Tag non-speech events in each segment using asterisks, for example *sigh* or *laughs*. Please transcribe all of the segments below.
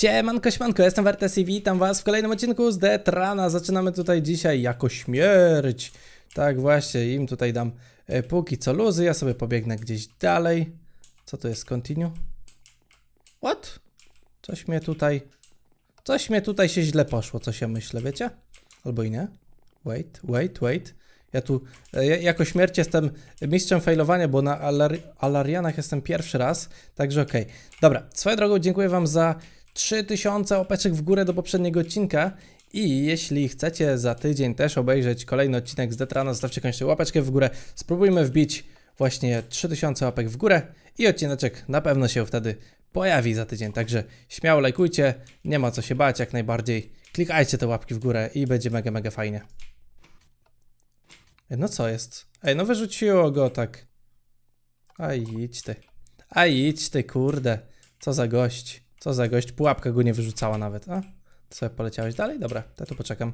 Siemanko, siemanko, jestem Wertes i witam was w kolejnym odcinku z Detrana. Zaczynamy tutaj dzisiaj jako śmierć. Tak właśnie, im tutaj dam e, póki co luzy, ja sobie pobiegnę gdzieś dalej. Co to jest continue? What? Coś mnie tutaj... Coś mnie tutaj się źle poszło, co się myślę, wiecie? Albo i nie. Wait, wait, wait. Ja tu e, jako śmierć jestem mistrzem failowania, bo na alar Alarianach jestem pierwszy raz, także okej. Okay. Dobra, swoją drogą dziękuję wam za 3000 opeczek w górę do poprzedniego odcinka i jeśli chcecie za tydzień też obejrzeć kolejny odcinek z Detrana, zostawcie koniecznie łapeczkę w górę, spróbujmy wbić właśnie 3000 łapek w górę i odcineczek na pewno się wtedy pojawi za tydzień, także śmiało lajkujcie, nie ma co się bać, jak najbardziej klikajcie te łapki w górę i będzie mega, mega fajnie. No co jest? Ej, no wyrzuciło go tak. A idź ty. A idź ty, kurde. Co za gość. Co za gość, pułapka go nie wyrzucała nawet, a? Ty sobie poleciałeś dalej? Dobra, to tu poczekam.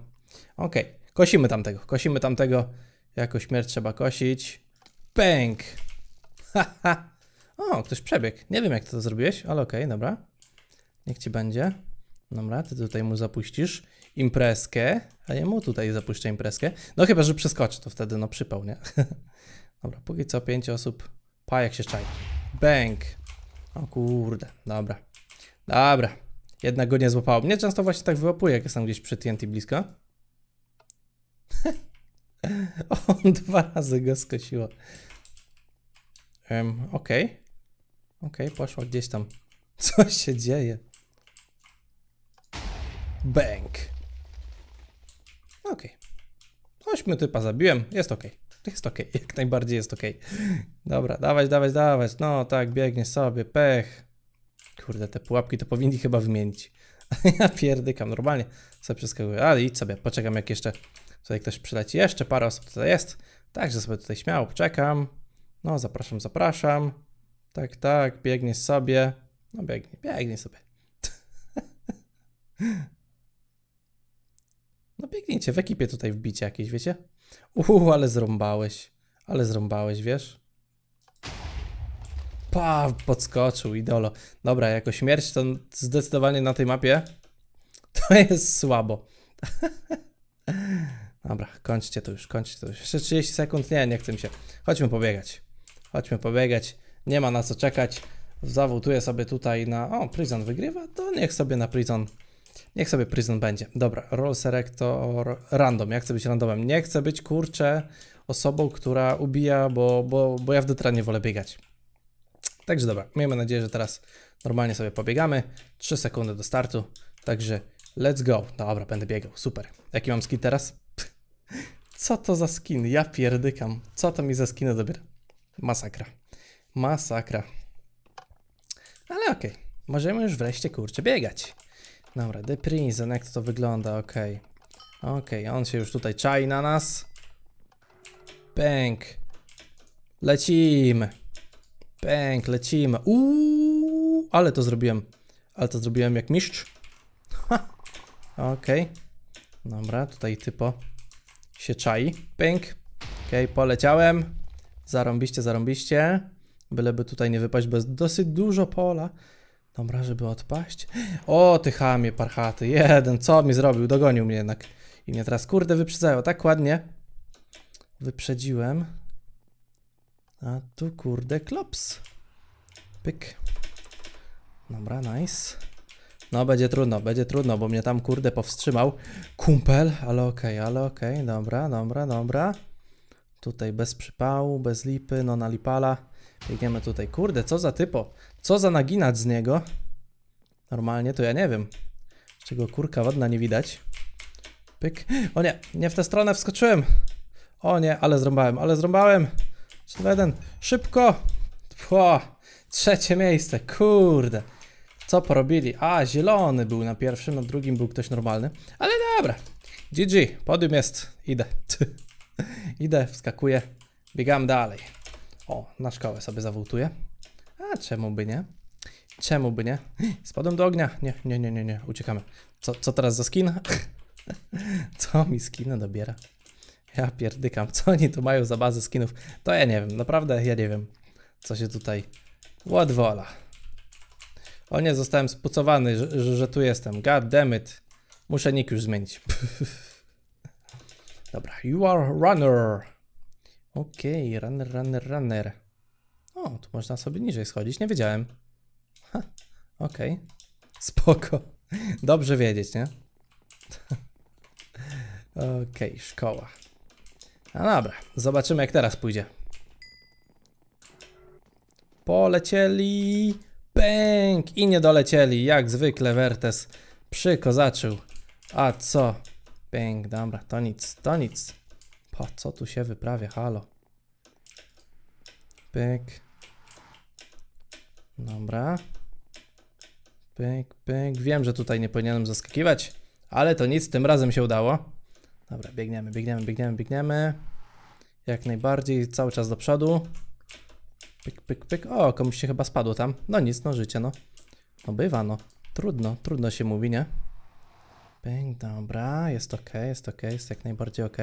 Okej, okay. kosimy tamtego, kosimy tamtego. Jako śmierć trzeba kosić. Pęk! Haha! *laughs* o, ktoś przebiegł. Nie wiem jak to zrobiłeś, ale okej, okay, dobra. Niech ci będzie. Dobra, ty tutaj mu zapuścisz imprezkę, a nie mu tutaj zapuszczę imprezkę. No chyba, że przeskoczy, to wtedy no przypał, nie? *laughs* dobra, póki co pięć osób. Pa, jak się czai. Bęk. O kurde, dobra. Dobra, jednak go nie złapało. Mnie często właśnie tak wyłapuje, jak jestem gdzieś przy TNT blisko. *laughs* On dwa razy go skosiło. Um, Okej. Okay. Okej, okay, poszła gdzieś tam. *laughs* Co się dzieje? Bank. Okej. Okay. Ośmiu typa zabiłem. Jest okej. Okay. Jest okej. Okay. *laughs* Jak najbardziej jest okej. Dobra, dawać, dawać, dawać. No tak, biegnie sobie. Pech. Kurde, te pułapki to powinni chyba wymienić. *laughs* ja pierdykam, normalnie sobie przeskakuję. Ale idź sobie, poczekam jak jeszcze tutaj ktoś przyleci. Jeszcze parę osób tutaj jest. Także sobie tutaj śmiało poczekam. No, zapraszam, zapraszam. Tak, tak, biegnie sobie. No biegnie, biegnie sobie. *laughs* no biegnijcie, w ekipie tutaj wbicie jakieś, wiecie? Uuu, ale zrąbałeś. Ale zrąbałeś, wiesz? pa, podskoczył idolo. Dobra, jako śmierć to zdecydowanie na tej mapie *laughs* to jest słabo. *laughs* Dobra, kończcie to już, kończcie to już. Jeszcze 30 sekund, nie, nie chce mi się. Chodźmy pobiegać. Chodźmy pobiegać. Nie ma na co czekać. Zawołtuję sobie tutaj na... O, Prison wygrywa? To niech sobie na Prison... Niech sobie Prison będzie. Dobra, Roll Selector Random. Ja chcę być randomem. Nie chcę być, kurczę, osobą, która ubija, bo, bo, bo ja w Detra nie wolę biegać. Także dobra, miejmy nadzieję, że teraz normalnie sobie pobiegamy. 3 sekundy do startu, także let's go. Dobra, będę biegał, super. Jaki mam skin teraz? *laughs* Co to za skin? Ja pierdykam. Co to mi za skiny dobiera? Masakra. Masakra. Ale okej, okay. możemy już wreszcie, kurczę, biegać. Dobra, The Prison, jak to wygląda, okej. Okay. Okej, okay, on się już tutaj czai na nas. Pęk. Lecimy. Pęk, lecimy. Uuu, ale to zrobiłem. Ale to zrobiłem jak mistrz. Ha, okej. Okay. Dobra, tutaj typo się czai. Pęk. Okej, okay, poleciałem. Zarąbiście, zarąbiście. Byleby tutaj nie wypaść bez dosyć dużo pola. Dobra, żeby odpaść. O, ty chamie parchaty. Jeden, co mi zrobił? Dogonił mnie jednak. I mnie teraz, kurde, wyprzedzają. Tak ładnie. Wyprzedziłem. A tu kurde klops. Pyk. Dobra, nice. No będzie trudno, będzie trudno, bo mnie tam kurde powstrzymał kumpel, ale okej, okay, ale okej, okay. dobra, dobra, dobra. Tutaj bez przypału, bez lipy, no na lipala. Biegniemy tutaj, kurde, co za typo, co za naginać z niego. Normalnie to ja nie wiem, czego kurka wodna nie widać. Pyk, o nie, nie w tę stronę wskoczyłem. O nie, ale zrąbałem, ale zrąbałem. 101. Szybko! Pło, trzecie miejsce, kurde. Co porobili? A, zielony był na pierwszym, na drugim był ktoś normalny. Ale dobra. GG, podium jest. Idę. *laughs* Idę, wskakuję. Biegam dalej. O, na szkołę sobie zawoltuję. A czemu by nie? Czemu by nie? *gasps* Spadłem do ognia. Nie, nie, nie, nie, nie. Uciekamy. Co, co teraz za skin? *laughs* Co mi skina dobiera? Ja pierdykam, co oni tu mają za bazę skinów? To ja nie wiem, naprawdę ja nie wiem, co się tutaj... What wola. O nie, zostałem spucowany, że, że, tu jestem. God damn it. Muszę nick już zmienić. *laughs* Dobra, you are runner. Okej, okay, runner, runner, runner. O, tu można sobie niżej schodzić, nie wiedziałem. Ha, okej. Okay. Spoko. Dobrze wiedzieć, nie? *laughs* Okej, okay, szkoła. No dobra, zobaczymy jak teraz pójdzie. Polecieli. Pęk! I nie dolecieli. Jak zwykle Wertes przykozaczył. A co? Pęk, dobra, to nic, to nic. Po co tu się wyprawia? Halo. Pęk. Dobra. Pęk, pęk. Wiem, że tutaj nie powinienem zaskakiwać, ale to nic, tym razem się udało. Dobra, biegniemy, biegniemy, biegniemy, biegniemy. Jak najbardziej, cały czas do przodu. Pyk, pyk, pyk. O, komuś się chyba spadło tam. No nic, no życie, no. No bywa, no. Trudno, trudno się mówi, nie? Pęk, dobra, jest ok, jest ok, jest jak najbardziej ok.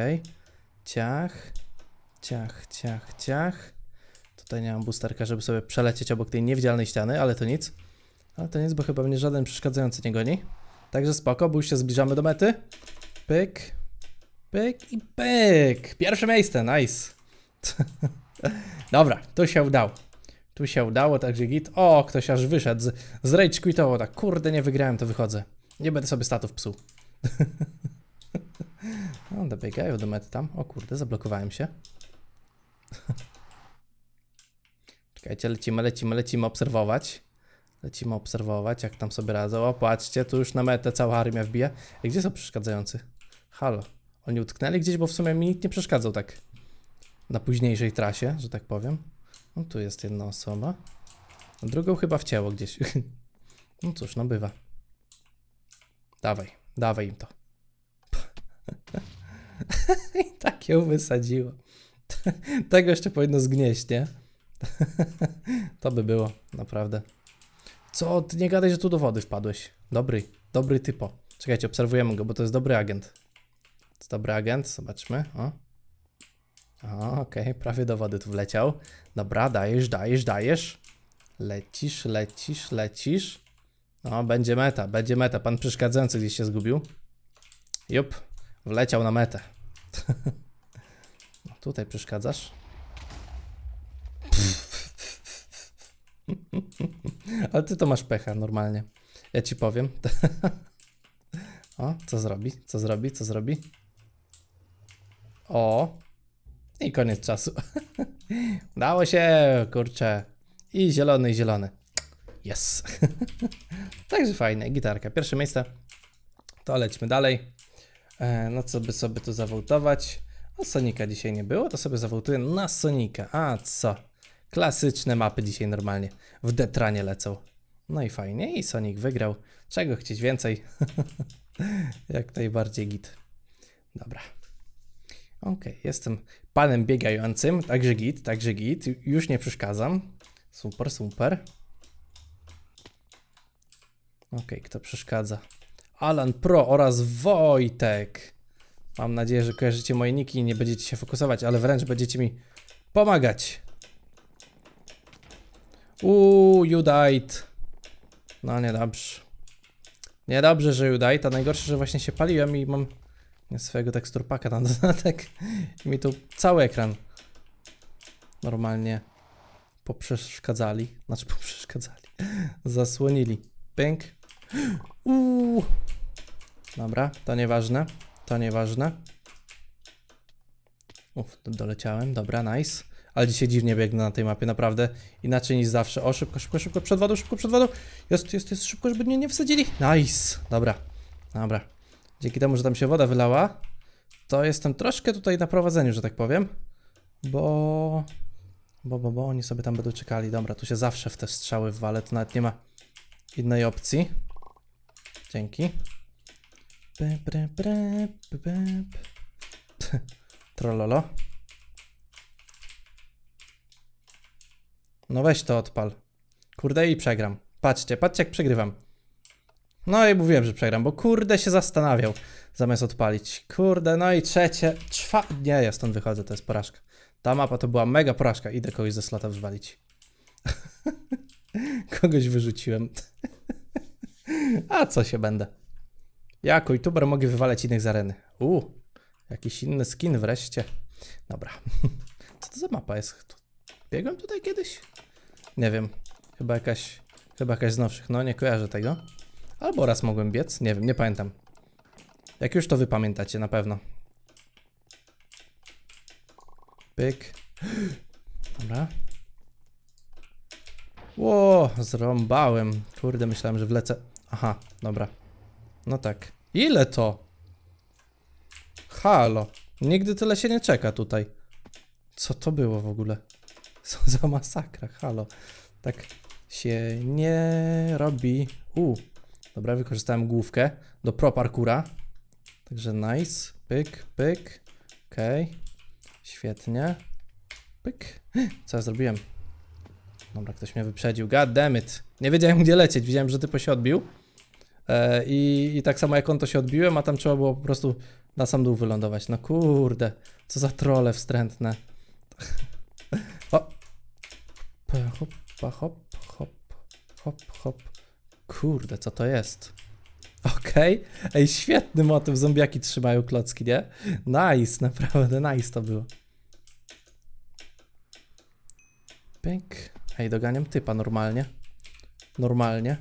Ciach, ciach, ciach, ciach. Tutaj nie mam boosterka, żeby sobie przelecieć obok tej niewidzialnej ściany, ale to nic. Ale to nic, bo chyba mnie żaden przeszkadzający nie goni. Także spoko, bo już się zbliżamy do mety. Pyk, Pyk i pyk. Pierwsze miejsce, nice. *laughs* Dobra, tu się udało. Tu się udało, także git. O, ktoś aż wyszedł z, z rage quitowo, tak kurde, nie wygrałem, to wychodzę. Nie będę sobie statów psuł. *laughs* no, dobiegają do mety tam. O kurde, zablokowałem się. *laughs* Czekajcie, lecimy, lecimy, lecimy obserwować. Lecimy obserwować, jak tam sobie radzą. O, patrzcie, tu już na metę cała armia wbije. I gdzie są przeszkadzający? Halo. Oni utknęli gdzieś, bo w sumie mi nikt nie przeszkadzał tak na późniejszej trasie, że tak powiem. No tu jest jedna osoba. A drugą chyba wcięło gdzieś. *laughs* no cóż, no bywa. Dawaj, dawaj im to. *laughs* I tak ją wysadziło. *laughs* Tego jeszcze powinno zgnieść, nie? to by było, naprawdę. Co? Ty nie gadaj, że tu do wody wpadłeś. Dobry, dobry typo. Czekajcie, obserwujemy go, bo to jest dobry agent dobry agent, zobaczmy. O. Okej, okay. prawie do wody tu wleciał. Dobra, dajesz, dajesz, dajesz. Lecisz, lecisz, lecisz. No, będzie meta, będzie meta. Pan przeszkadzający gdzieś się zgubił. Jup, wleciał na metę. *laughs* no, tutaj przeszkadzasz. *laughs* Ale ty to masz pecha normalnie. Ja ci powiem. *laughs* o, co zrobi, co zrobi, co zrobi. O. I koniec czasu. *laughs* Udało się, kurczę. I zielony, i zielony. Yes. *laughs* Także fajne, gitarka. Pierwsze miejsce. To lećmy dalej. E, no co by sobie tu zawołtować? A Sonika dzisiaj nie było, to sobie zawołtuję na Sonika. A co? Klasyczne mapy dzisiaj normalnie. W detranie lecą. No i fajnie, i Sonic wygrał. Czego chcieć więcej? *laughs* Jak najbardziej git. Dobra. OK, jestem panem biegającym, także git, także git, już nie przeszkadzam. Super, super. OK, kto przeszkadza? Alan Pro oraz Wojtek. Mam nadzieję, że kojarzycie moje niki i nie będziecie się fokusować, ale wręcz będziecie mi pomagać. Uuu, Judite. No niedobrze. Niedobrze, że Judite, a najgorsze, że właśnie się paliłem i mam swojego teksturpaka na *laughs* dodatek i mi tu cały ekran normalnie poprzeszkadzali, znaczy poprzeszkadzali, *laughs* zasłonili. Pęk. Uuu. Dobra, to nieważne, to nieważne. Uf, doleciałem, dobra, nice. Ale dzisiaj dziwnie biegnę na tej mapie, naprawdę. Inaczej niż zawsze. O, szybko, szybko, szybko, przed wodą, szybko, przed wodą. Jest, jest, jest, szybko, żeby mnie nie wsadzili. Nice, dobra, dobra dzięki temu, że tam się woda wylała, to jestem troszkę tutaj na prowadzeniu, że tak powiem, bo... Bo, bo, bo oni sobie tam będą czekali. Dobra, tu się zawsze w te strzały wwalę, to nawet nie ma innej opcji. Dzięki. Trololo. No weź to odpal. Kurde i przegram. Patrzcie, patrzcie jak przegrywam. No i mówiłem, że przegram, bo kurde się zastanawiał zamiast odpalić. Kurde, no i trzecie, czwa... Nie, ja stąd wychodzę, to jest porażka. Ta mapa to była mega porażka. Idę kogoś ze slota wywalić. *laughs* kogoś wyrzuciłem. *laughs* A co się będę? Jako youtuber mogę wywalać innych z areny. Uuu, jakiś inny skin wreszcie. Dobra. *laughs* Co to za mapa jest? Biegłem tutaj kiedyś? Nie wiem. Chyba jakaś, chyba jakaś z nowszych. No, nie kojarzę tego. Albo raz mogłem biec, nie wiem, nie pamiętam. Jak już to wy pamiętacie, na pewno. Pyk. Dobra. Ło, zrąbałem. Kurde, myślałem, że wlecę. Aha, dobra. No tak. Ile to? Halo. Nigdy tyle się nie czeka tutaj. Co to było w ogóle? Co za masakra, halo. Tak się nie robi. U, Dobra, wykorzystałem główkę do pro parkura. Także nice. Pyk, pyk. ok, Świetnie. Pyk. *gasps* Co ja zrobiłem? Dobra, ktoś mnie wyprzedził. God damn it. Nie wiedziałem gdzie lecieć. Widziałem, że typo się odbił. E, i, tak samo jak on to się odbiłem, a tam trzeba było po prostu na sam dół wylądować. No kurde, co za trole wstrętne. *laughs* hop. hop, hop, hop, hop, hop. Kurde, co to jest? Okej. Okay. Ej, świetny motyw. Zombiaki trzymają klocki, nie? Nice, naprawdę nice to było. Pink. Ej, doganiam typa normalnie. Normalnie.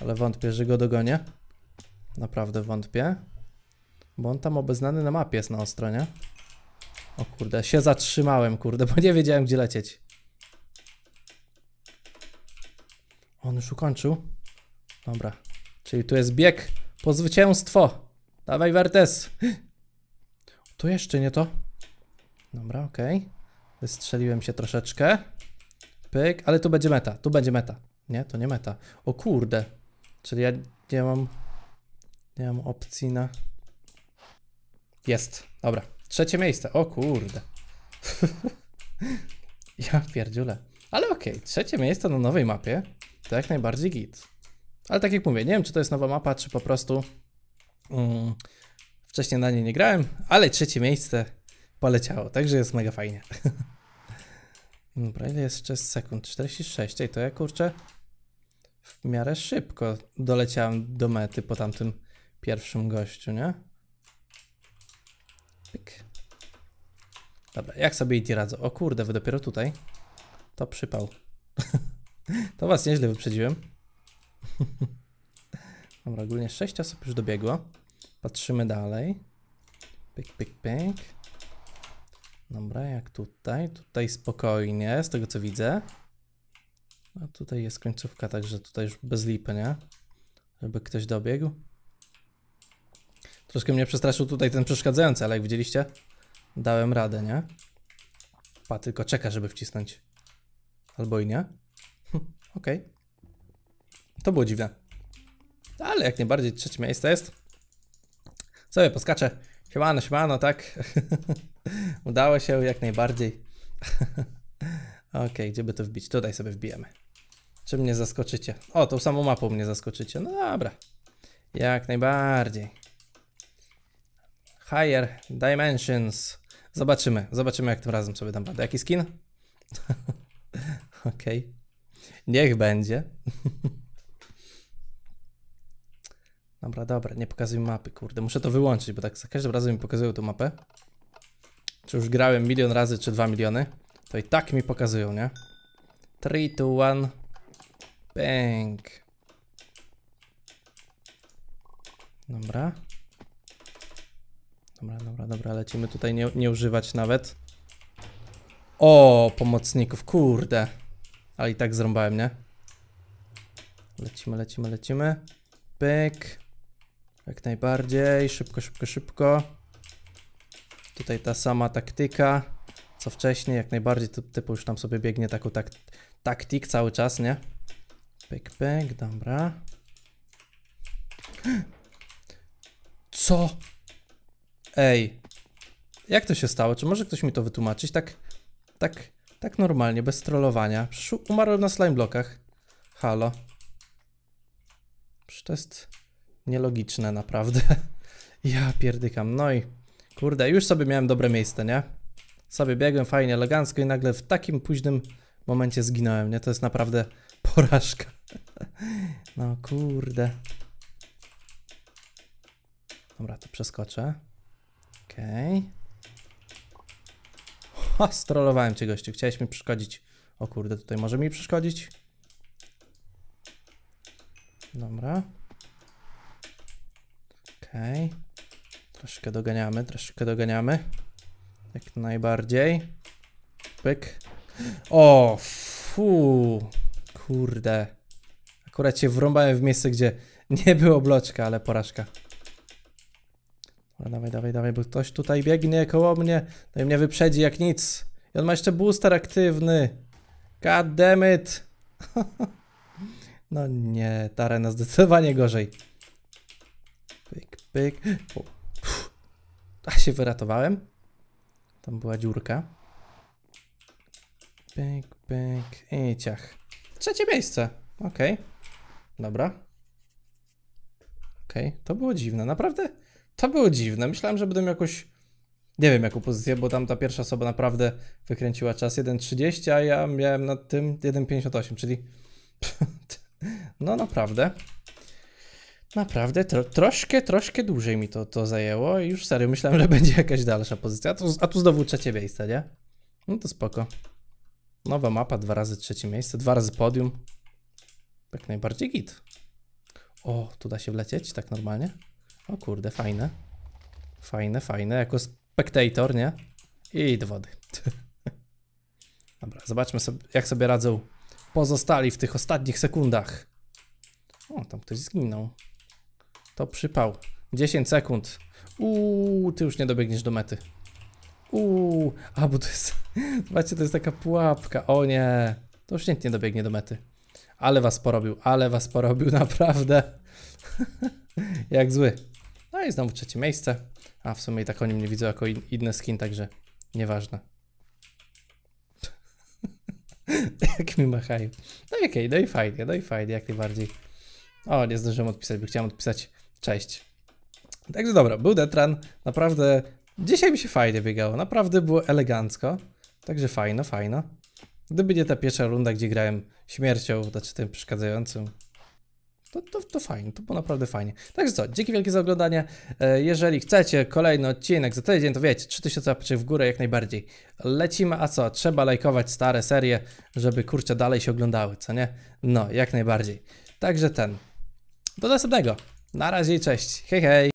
Ale wątpię, że go dogonię. Naprawdę wątpię. Bo on tam obeznany na mapie jest na ostronie. O kurde, się zatrzymałem, kurde, bo nie wiedziałem, gdzie lecieć. On już ukończył. Dobra. Czyli tu jest bieg po zwycięstwo. Dawaj, Wertes. Tu jeszcze nie to. Dobra, okej. Okay. Wystrzeliłem się troszeczkę. Pyk, ale tu będzie meta, tu będzie meta. Nie, to nie meta. O kurde. Czyli ja nie mam... Nie mam opcji na... Jest, dobra. Trzecie miejsce, o kurde. *laughs* ja pierdziule. Ale okej, okay. trzecie miejsce na nowej mapie to jak najbardziej git. Ale tak jak mówię, nie wiem czy to jest nowa mapa, czy po prostu um, wcześniej na niej nie grałem, ale trzecie miejsce poleciało, także jest mega fajnie. *laughs* Dobra, ile jest jeszcze sekund? 46. Ej, to ja kurczę w miarę szybko doleciałem do mety po tamtym pierwszym gościu, nie? Pyk. Dobra, jak sobie idzie radzę? O kurde, wy dopiero tutaj. To przypał. *laughs* to was nieźle wyprzedziłem. *laughs* Dobra, ogólnie 6 osób już dobiegło. Patrzymy dalej. Pik, pik, pik. Dobra, jak tutaj? Tutaj spokojnie, z tego co widzę. A tutaj jest końcówka, także tutaj już bez lipy, nie? Żeby ktoś dobiegł. Troszkę mnie przestraszył tutaj ten przeszkadzający, ale jak widzieliście, dałem radę, nie? Pa, tylko czeka, żeby wcisnąć. Albo i nie. Hm, *laughs* Okej. Okay. To było dziwne. Ale jak najbardziej trzecie miejsce jest. Sobie poskaczę. Siemano, siemano, tak? *laughs* Udało się jak najbardziej. *laughs* Okej, okay, gdzie by to wbić? Tutaj sobie wbijemy. Czy mnie zaskoczycie? O, tą samą mapą mnie zaskoczycie. No dobra. Jak najbardziej. Higher Dimensions. Zobaczymy, zobaczymy jak tym razem sobie dam radę. Jaki skin? *laughs* Okej. Niech będzie. Dobra, dobra, nie pokazuj mapy, kurde. Muszę to wyłączyć, bo tak za każdym razem mi pokazują tą mapę. Czy już grałem milion razy, czy dwa miliony. To i tak mi pokazują, nie? 3, 2, 1. Bang. Dobra. Dobra, dobra, dobra, lecimy tutaj nie, nie używać nawet. O, pomocników, kurde. Ale i tak zrąbałem, nie? Lecimy, lecimy, lecimy. Pyk. Jak najbardziej. Szybko, szybko, szybko. Tutaj ta sama taktyka, co wcześniej. Jak najbardziej to typu już tam sobie biegnie taką tak, taktik cały czas, nie? Pyk, pyk, dobra. *gasps* Co? Ej. Jak to się stało? Czy może ktoś mi to wytłumaczyć? Tak, tak, tak normalnie, bez trollowania. Umarł na slime blokach. Halo. Przecież to jest... Nielogiczne naprawdę. *laughs* Ja pierdykam. No i kurde, już sobie miałem dobre miejsce, nie? Sobie biegłem fajnie, elegancko i nagle w takim późnym momencie zginąłem, nie? To jest naprawdę *laughs* porażka. *laughs* No kurde. Dobra, to przeskoczę. Okej. Okay. Ha, strolowałem cię gościu, chciałeś mi przeszkodzić. O kurde, tutaj może mi przeszkodzić. Dobra. Okej. Okay. Troszkę doganiamy, troszkę doganiamy. Jak najbardziej. Pyk. O, fu. Kurde. Akurat się wrąbałem w miejsce, gdzie nie było bloczka, ale porażka. Dobra, dawaj, dawaj, dawaj, bo ktoś tutaj biegnie koło mnie. No i mnie wyprzedzi jak nic. I on ma jeszcze booster aktywny. God damn it. *laughs* no nie, ta arena zdecydowanie gorzej. Pyk, pyk. O, a się wyratowałem. Tam była dziurka. Pyk, pyk i ciach. Trzecie miejsce. ok, Dobra. ok, to było dziwne. Naprawdę to było dziwne. Myślałem, że będę miał jakoś... Nie wiem jaką pozycję, bo tam ta pierwsza osoba naprawdę wykręciła czas 1.30, a ja miałem nad tym 1.58, czyli... *laughs* no naprawdę. Naprawdę, tro, troszkę, troszkę dłużej mi to, to zajęło i już serio myślałem, że *laughs* będzie jakaś dalsza pozycja. A tu, a tu znowu trzecie miejsce, nie? No to spoko. Nowa mapa, dwa razy trzecie miejsce, dwa razy podium. Jak najbardziej git. O, tu da się wlecieć tak normalnie. O kurde, fajne. Fajne, fajne, jako spectator, nie? I do wody. *laughs* Dobra, zobaczmy sobie, jak sobie radzą pozostali w tych ostatnich sekundach. O, tam ktoś zginął. To przypał. 10 sekund. Uuu, ty już nie dobiegniesz do mety. Uuu, a bo to jest. *laughs* Zobaczcie, to jest taka pułapka. O nie. To już nikt nie dobiegnie do mety. Ale was porobił, ale was porobił, *laughs* naprawdę. *laughs* Jak zły. No i znowu trzecie miejsce. A w sumie i tak o nim nie widzę jako in, inny skin, także nieważne. jak mi machają. No okej, okay, no i fajnie, no i fajnie, jak najbardziej. O, nie zdążyłem odpisać, bo chciałem odpisać Cześć. Także dobra, był Detran, naprawdę dzisiaj mi się fajnie biegało, naprawdę było elegancko, także fajno, fajno. Gdyby nie ta pierwsza runda, gdzie grałem śmiercią, znaczy tym przeszkadzającym, to, to, to fajnie, to było naprawdę fajnie. Także co, dzięki wielkie za oglądanie. E, jeżeli chcecie kolejny odcinek za tydzień, to wiecie, 3000 apaczy w górę jak najbardziej. Lecimy, a co, trzeba lajkować stare serie, żeby kurczę dalej się oglądały, co nie? No, jak najbardziej. Także ten. Do następnego. Na razie, cześć. Hej, hej.